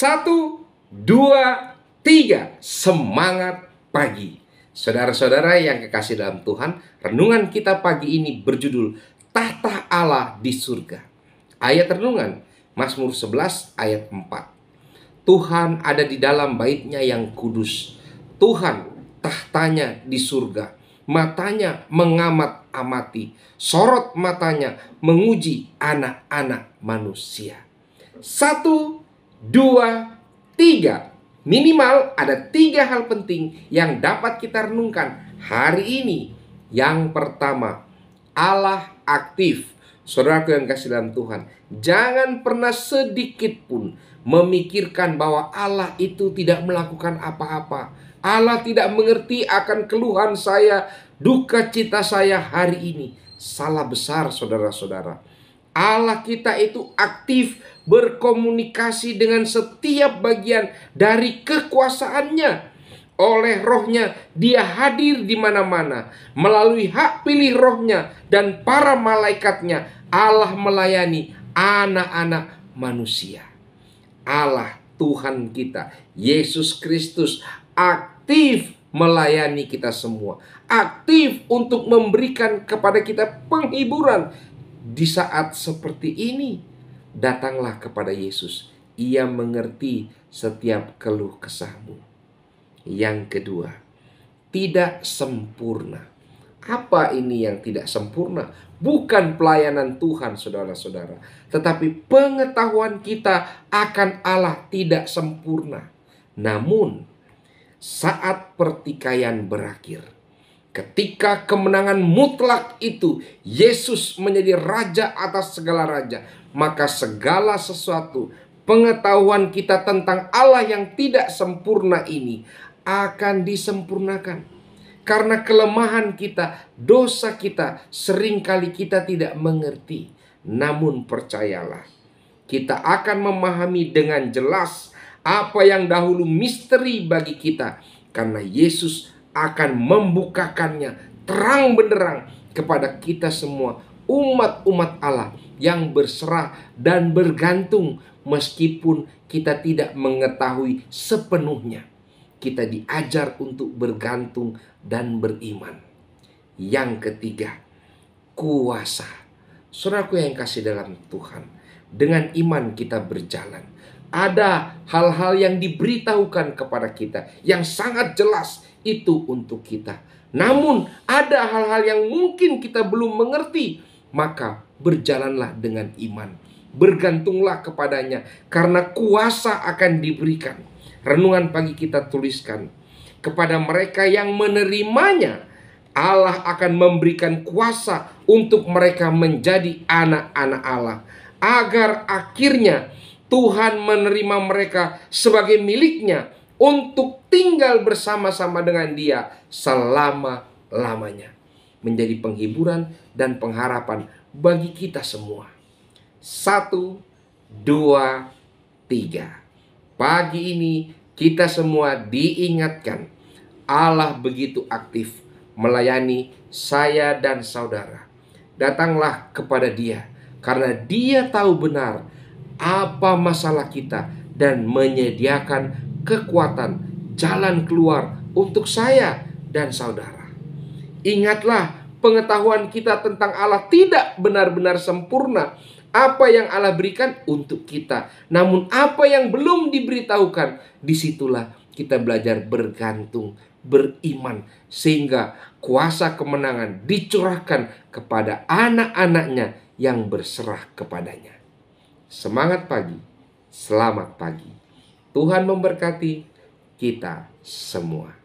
Satu, dua, tiga. Semangat pagi. Saudara-saudara yang kekasih dalam Tuhan, renungan kita pagi ini berjudul Tahta Allah di Surga. Ayat renungan Mazmur 11 ayat 4. Tuhan ada di dalam baitnya yang kudus. Tuhan tahtanya di surga. Matanya mengamat-amati. Sorot matanya menguji anak-anak manusia. Satu, dua, tiga. Minimal ada tiga hal penting yang dapat kita renungkan hari ini. Yang pertama, Allah aktif. Saudaraku yang kasih dalam Tuhan, jangan pernah sedikit pun memikirkan bahwa Allah itu tidak melakukan apa-apa. Allah tidak mengerti akan keluhan saya, duka cita saya hari ini. Salah besar saudara-saudara. Allah kita itu aktif berkomunikasi dengan setiap bagian dari kekuasaannya. Oleh rohnya, dia hadir di mana-mana. Melalui hak pilih rohnya dan para malaikatnya, Allah melayani anak-anak manusia. Allah Tuhan kita, Yesus Kristus, aktif melayani kita semua. Aktif untuk memberikan kepada kita penghiburan di saat seperti ini, datanglah kepada Yesus. Ia mengerti setiap keluh kesahmu. Yang kedua, tidak sempurna. Apa ini yang tidak sempurna? Bukan pelayanan Tuhan, saudara-saudara, tetapi pengetahuan kita akan Allah tidak sempurna. Namun, saat pertikaian berakhir, Ketika kemenangan mutlak itu, Yesus menjadi raja atas segala raja, maka segala sesuatu pengetahuan kita tentang Allah yang tidak sempurna ini akan disempurnakan. Karena kelemahan kita, dosa kita, seringkali kita tidak mengerti. Namun percayalah, kita akan memahami dengan jelas apa yang dahulu misteri bagi kita. Karena Yesus akan membukakannya terang benderang kepada kita semua umat-umat Allah yang berserah dan bergantung meskipun kita tidak mengetahui sepenuhnya. Kita diajar untuk bergantung dan beriman. Yang ketiga, kuasa. Saudaraku yang kasih dalam Tuhan, dengan iman kita berjalan. Ada hal-hal yang diberitahukan kepada kita yang sangat jelas itu untuk kita. Namun, ada hal-hal yang mungkin kita belum mengerti, maka berjalanlah dengan iman. Bergantunglah kepadanya, karena kuasa akan diberikan. Renungan pagi kita tuliskan kepada mereka yang menerimanya. Allah akan memberikan kuasa untuk mereka menjadi anak-anak Allah, agar akhirnya Tuhan menerima mereka sebagai miliknya untuk tinggal bersama-sama dengan Dia selama-lamanya, menjadi penghiburan dan pengharapan bagi kita semua. Satu, dua, tiga. Pagi ini kita semua diingatkan Allah begitu aktif melayani saya dan saudara. Datanglah kepada Dia karena Dia tahu benar apa masalah kita dan menyediakan kekuatan, jalan keluar untuk saya dan saudara. Ingatlah, pengetahuan kita tentang Allah tidak benar-benar sempurna. Apa yang Allah berikan untuk kita, namun apa yang belum diberitahukan, disitulah kita belajar bergantung, beriman, sehingga kuasa kemenangan dicurahkan kepada anak-anaknya yang berserah kepadanya. Semangat pagi, selamat pagi. Tuhan memberkati kita semua.